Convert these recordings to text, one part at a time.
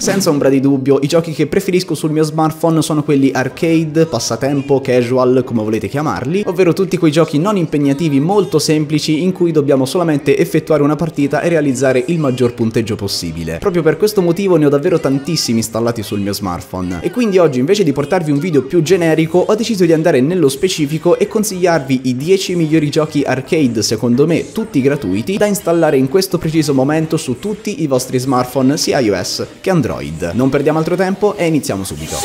Senza ombra di dubbio, i giochi che preferisco sul mio smartphone sono quelli arcade, passatempo, casual, come volete chiamarli, ovvero tutti quei giochi non impegnativi molto semplici in cui dobbiamo solamente effettuare una partita e realizzare il maggior punteggio possibile. Proprio per questo motivo ne ho davvero tantissimi installati sul mio smartphone. E quindi oggi invece di portarvi un video più generico, ho deciso di andare nello specifico e consigliarvi i 10 migliori giochi arcade, secondo me tutti gratuiti, da installare in questo preciso momento su tutti i vostri smartphone, sia iOS che Android Android. Non perdiamo altro tempo e iniziamo subito.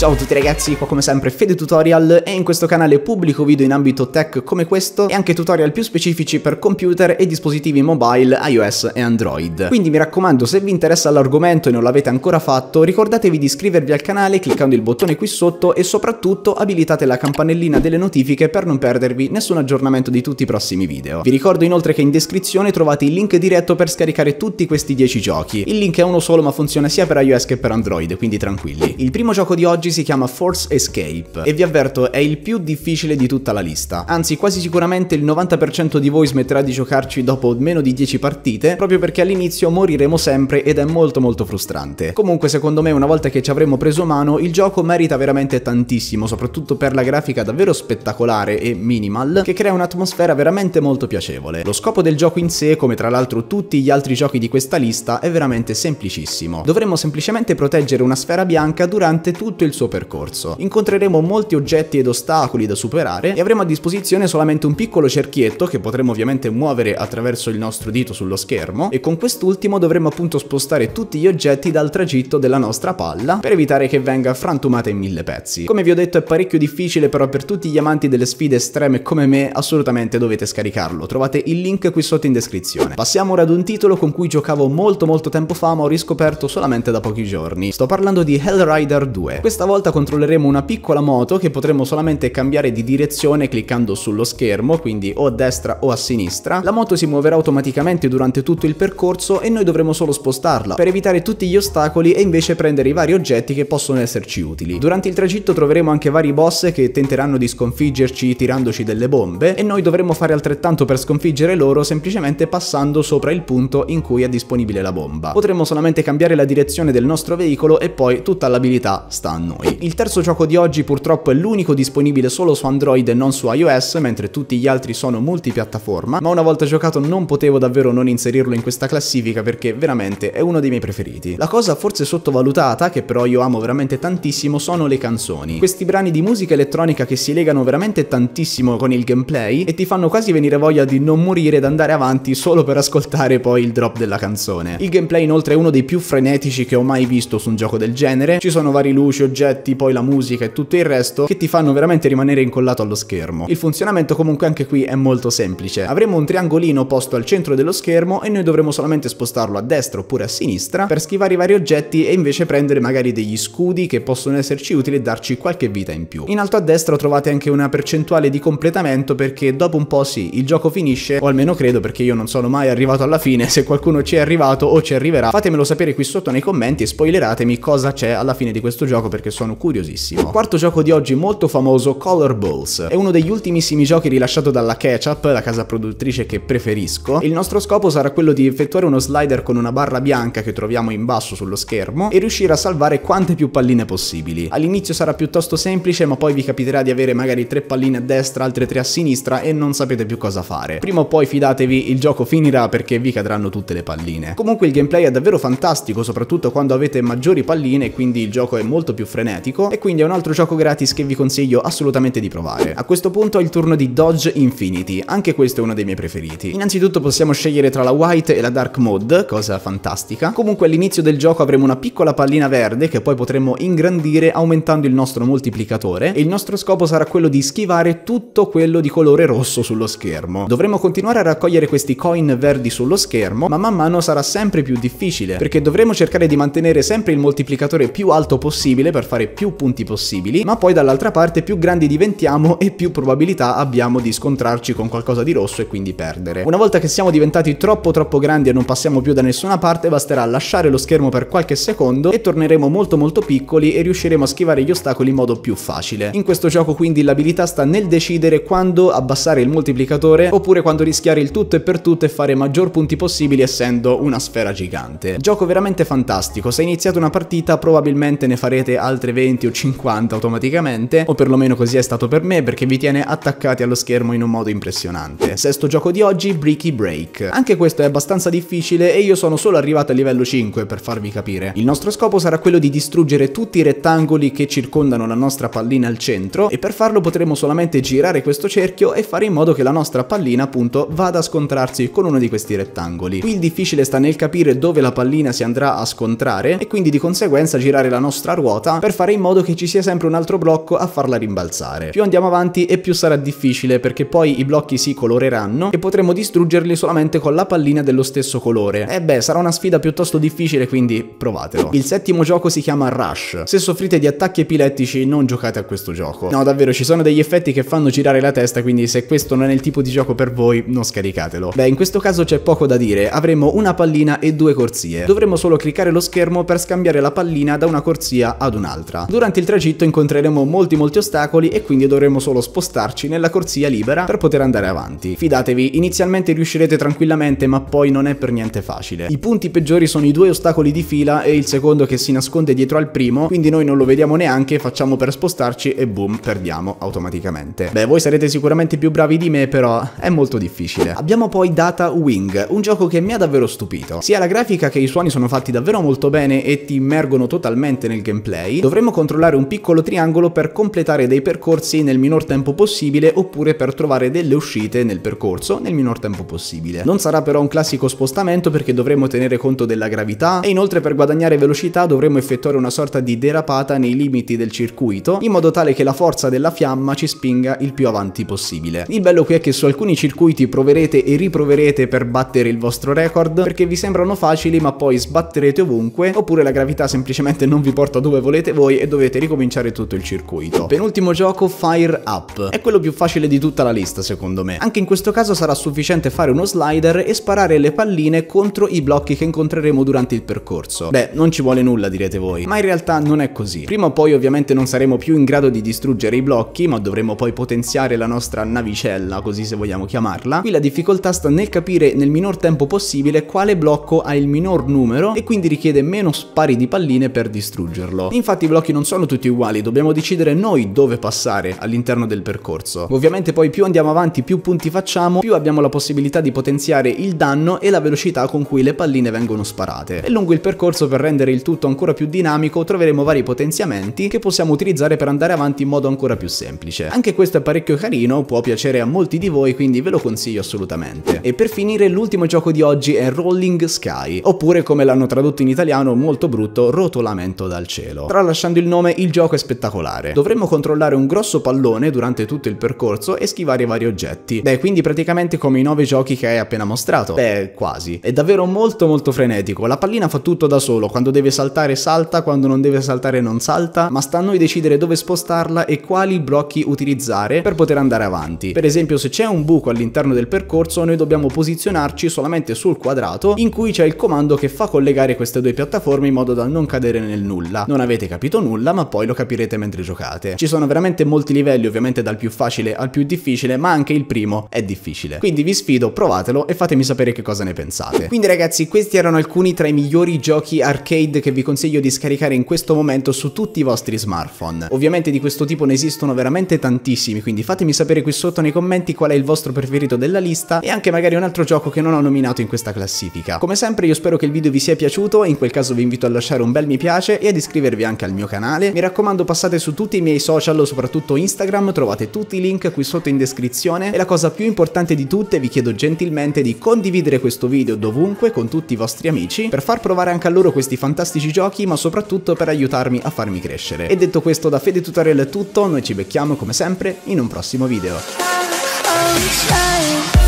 Ciao a tutti ragazzi, qua come sempre Fede Tutorial e in questo canale pubblico video in ambito tech come questo e anche tutorial più specifici per computer e dispositivi mobile, iOS e Android. Quindi mi raccomando, se vi interessa l'argomento e non l'avete ancora fatto, ricordatevi di iscrivervi al canale cliccando il bottone qui sotto e soprattutto abilitate la campanellina delle notifiche per non perdervi nessun aggiornamento di tutti i prossimi video. Vi ricordo inoltre che in descrizione trovate il link diretto per scaricare tutti questi 10 giochi. Il link è uno solo ma funziona sia per iOS che per Android, quindi tranquilli. Il primo gioco di oggi oggi si chiama Force Escape e vi avverto è il più difficile di tutta la lista. Anzi, quasi sicuramente il 90% di voi smetterà di giocarci dopo meno di 10 partite, proprio perché all'inizio moriremo sempre ed è molto molto frustrante. Comunque, secondo me, una volta che ci avremo preso mano, il gioco merita veramente tantissimo, soprattutto per la grafica davvero spettacolare e minimal, che crea un'atmosfera veramente molto piacevole. Lo scopo del gioco in sé, come tra l'altro tutti gli altri giochi di questa lista, è veramente semplicissimo. Dovremmo semplicemente proteggere una sfera bianca durante tutto il suo suo percorso. Incontreremo molti oggetti ed ostacoli da superare e avremo a disposizione solamente un piccolo cerchietto che potremo ovviamente muovere attraverso il nostro dito sullo schermo e con quest'ultimo dovremo appunto spostare tutti gli oggetti dal tragitto della nostra palla per evitare che venga frantumata in mille pezzi. Come vi ho detto è parecchio difficile però per tutti gli amanti delle sfide estreme come me assolutamente dovete scaricarlo, trovate il link qui sotto in descrizione. Passiamo ora ad un titolo con cui giocavo molto molto tempo fa ma ho riscoperto solamente da pochi giorni. Sto parlando di Hellrider 2. Questa volta controlleremo una piccola moto che potremo solamente cambiare di direzione cliccando sullo schermo, quindi o a destra o a sinistra. La moto si muoverà automaticamente durante tutto il percorso e noi dovremo solo spostarla per evitare tutti gli ostacoli e invece prendere i vari oggetti che possono esserci utili. Durante il tragitto troveremo anche vari boss che tenteranno di sconfiggerci tirandoci delle bombe e noi dovremo fare altrettanto per sconfiggere loro semplicemente passando sopra il punto in cui è disponibile la bomba. Potremo solamente cambiare la direzione del nostro veicolo e poi tutta l'abilità sta a noi noi. Il terzo gioco di oggi purtroppo è l'unico disponibile solo su Android e non su iOS, mentre tutti gli altri sono multipiattaforma, ma una volta giocato non potevo davvero non inserirlo in questa classifica perché veramente è uno dei miei preferiti. La cosa forse sottovalutata, che però io amo veramente tantissimo, sono le canzoni. Questi brani di musica elettronica che si legano veramente tantissimo con il gameplay e ti fanno quasi venire voglia di non morire ed andare avanti solo per ascoltare poi il drop della canzone. Il gameplay inoltre è uno dei più frenetici che ho mai visto su un gioco del genere, ci sono vari luci, oggetti, oggetti, poi la musica e tutto il resto, che ti fanno veramente rimanere incollato allo schermo. Il funzionamento comunque anche qui è molto semplice. Avremo un triangolino posto al centro dello schermo e noi dovremo solamente spostarlo a destra oppure a sinistra per schivare i vari oggetti e invece prendere magari degli scudi che possono esserci utili e darci qualche vita in più. In alto a destra trovate anche una percentuale di completamento perché dopo un po' sì, il gioco finisce, o almeno credo perché io non sono mai arrivato alla fine, se qualcuno ci è arrivato o ci arriverà fatemelo sapere qui sotto nei commenti e spoileratemi cosa c'è alla fine di questo gioco perché perché sono curiosissimo. quarto gioco di oggi molto famoso, Color Balls, è uno degli ultimissimi giochi rilasciato dalla Ketchup, la casa produttrice che preferisco. Il nostro scopo sarà quello di effettuare uno slider con una barra bianca che troviamo in basso sullo schermo e riuscire a salvare quante più palline possibili. All'inizio sarà piuttosto semplice ma poi vi capiterà di avere magari tre palline a destra, altre tre a sinistra e non sapete più cosa fare. Prima o poi fidatevi, il gioco finirà perché vi cadranno tutte le palline. Comunque il gameplay è davvero fantastico, soprattutto quando avete maggiori palline e quindi il gioco è molto più fresco frenetico e quindi è un altro gioco gratis che vi consiglio assolutamente di provare. A questo punto è il turno di Dodge Infinity, anche questo è uno dei miei preferiti. Innanzitutto possiamo scegliere tra la White e la Dark Mode, cosa fantastica. Comunque all'inizio del gioco avremo una piccola pallina verde che poi potremo ingrandire aumentando il nostro moltiplicatore e il nostro scopo sarà quello di schivare tutto quello di colore rosso sullo schermo. Dovremo continuare a raccogliere questi coin verdi sullo schermo, ma man mano sarà sempre più difficile perché dovremo cercare di mantenere sempre il moltiplicatore più alto possibile per fare più punti possibili, ma poi dall'altra parte più grandi diventiamo e più probabilità abbiamo di scontrarci con qualcosa di rosso e quindi perdere. Una volta che siamo diventati troppo troppo grandi e non passiamo più da nessuna parte, basterà lasciare lo schermo per qualche secondo e torneremo molto molto piccoli e riusciremo a schivare gli ostacoli in modo più facile. In questo gioco quindi l'abilità sta nel decidere quando abbassare il moltiplicatore oppure quando rischiare il tutto e per tutto e fare maggior punti possibili essendo una sfera gigante. Gioco veramente fantastico, se iniziate una partita probabilmente ne farete altri altre 20 o 50 automaticamente, o perlomeno così è stato per me perché vi tiene attaccati allo schermo in un modo impressionante. Sesto gioco di oggi, Bricky Break. Anche questo è abbastanza difficile e io sono solo arrivato al livello 5 per farvi capire. Il nostro scopo sarà quello di distruggere tutti i rettangoli che circondano la nostra pallina al centro e per farlo potremo solamente girare questo cerchio e fare in modo che la nostra pallina appunto vada a scontrarsi con uno di questi rettangoli. Qui il difficile sta nel capire dove la pallina si andrà a scontrare e quindi di conseguenza girare la nostra ruota per per fare in modo che ci sia sempre un altro blocco a farla rimbalzare. Più andiamo avanti e più sarà difficile perché poi i blocchi si coloreranno e potremo distruggerli solamente con la pallina dello stesso colore. E beh, sarà una sfida piuttosto difficile quindi provatelo. Il settimo gioco si chiama Rush. Se soffrite di attacchi epilettici non giocate a questo gioco. No davvero ci sono degli effetti che fanno girare la testa quindi se questo non è il tipo di gioco per voi non scaricatelo. Beh in questo caso c'è poco da dire, avremo una pallina e due corsie. Dovremo solo cliccare lo schermo per scambiare la pallina da una corsia ad un'altra all'altra. Durante il tragitto incontreremo molti molti ostacoli e quindi dovremo solo spostarci nella corsia libera per poter andare avanti. Fidatevi, inizialmente riuscirete tranquillamente ma poi non è per niente facile. I punti peggiori sono i due ostacoli di fila e il secondo che si nasconde dietro al primo, quindi noi non lo vediamo neanche, facciamo per spostarci e boom, perdiamo automaticamente. Beh, voi sarete sicuramente più bravi di me, però è molto difficile. Abbiamo poi Data Wing, un gioco che mi ha davvero stupito. Sia la grafica che i suoni sono fatti davvero molto bene e ti immergono totalmente nel gameplay, Dovremmo controllare un piccolo triangolo per completare dei percorsi nel minor tempo possibile oppure per trovare delle uscite nel percorso nel minor tempo possibile. Non sarà però un classico spostamento perché dovremo tenere conto della gravità e inoltre per guadagnare velocità dovremo effettuare una sorta di derapata nei limiti del circuito in modo tale che la forza della fiamma ci spinga il più avanti possibile. Il bello qui è che su alcuni circuiti proverete e riproverete per battere il vostro record perché vi sembrano facili ma poi sbatterete ovunque oppure la gravità semplicemente non vi porta dove volete voi voi e dovete ricominciare tutto il circuito. Penultimo gioco Fire Up. È quello più facile di tutta la lista secondo me. Anche in questo caso sarà sufficiente fare uno slider e sparare le palline contro i blocchi che incontreremo durante il percorso. Beh, non ci vuole nulla direte voi, ma in realtà non è così. Prima o poi ovviamente non saremo più in grado di distruggere i blocchi, ma dovremo poi potenziare la nostra navicella, così se vogliamo chiamarla. Qui la difficoltà sta nel capire nel minor tempo possibile quale blocco ha il minor numero e quindi richiede meno spari di palline per distruggerlo. Infatti infatti i blocchi non sono tutti uguali, dobbiamo decidere noi dove passare all'interno del percorso. Ovviamente poi più andiamo avanti, più punti facciamo, più abbiamo la possibilità di potenziare il danno e la velocità con cui le palline vengono sparate. E lungo il percorso per rendere il tutto ancora più dinamico troveremo vari potenziamenti che possiamo utilizzare per andare avanti in modo ancora più semplice. Anche questo è parecchio carino, può piacere a molti di voi quindi ve lo consiglio assolutamente. E per finire l'ultimo gioco di oggi è Rolling Sky, oppure come l'hanno tradotto in italiano molto brutto Rotolamento dal cielo. Tra lasciando il nome Il gioco è spettacolare. Dovremmo controllare un grosso pallone durante tutto il percorso e schivare i vari oggetti. Beh, quindi praticamente come i nove giochi che hai appena mostrato. Beh, quasi. È davvero molto molto frenetico. La pallina fa tutto da solo, quando deve saltare salta, quando non deve saltare non salta, ma sta a noi decidere dove spostarla e quali blocchi utilizzare per poter andare avanti. Per esempio se c'è un buco all'interno del percorso noi dobbiamo posizionarci solamente sul quadrato in cui c'è il comando che fa collegare queste due piattaforme in modo da non cadere nel nulla. Non avete capito? capito nulla, ma poi lo capirete mentre giocate. Ci sono veramente molti livelli, ovviamente dal più facile al più difficile, ma anche il primo è difficile. Quindi vi sfido, provatelo e fatemi sapere che cosa ne pensate. Quindi ragazzi, questi erano alcuni tra i migliori giochi arcade che vi consiglio di scaricare in questo momento su tutti i vostri smartphone. Ovviamente di questo tipo ne esistono veramente tantissimi, quindi fatemi sapere qui sotto nei commenti qual è il vostro preferito della lista e anche magari un altro gioco che non ho nominato in questa classifica. Come sempre io spero che il video vi sia piaciuto, in quel caso vi invito a lasciare un bel mi piace e ad iscrivervi anche al al mio canale. Mi raccomando passate su tutti i miei social, soprattutto Instagram, trovate tutti i link qui sotto in descrizione e la cosa più importante di tutte vi chiedo gentilmente di condividere questo video dovunque con tutti i vostri amici per far provare anche a loro questi fantastici giochi ma soprattutto per aiutarmi a farmi crescere. E detto questo da Fede Tutorial è tutto, noi ci becchiamo come sempre in un prossimo video.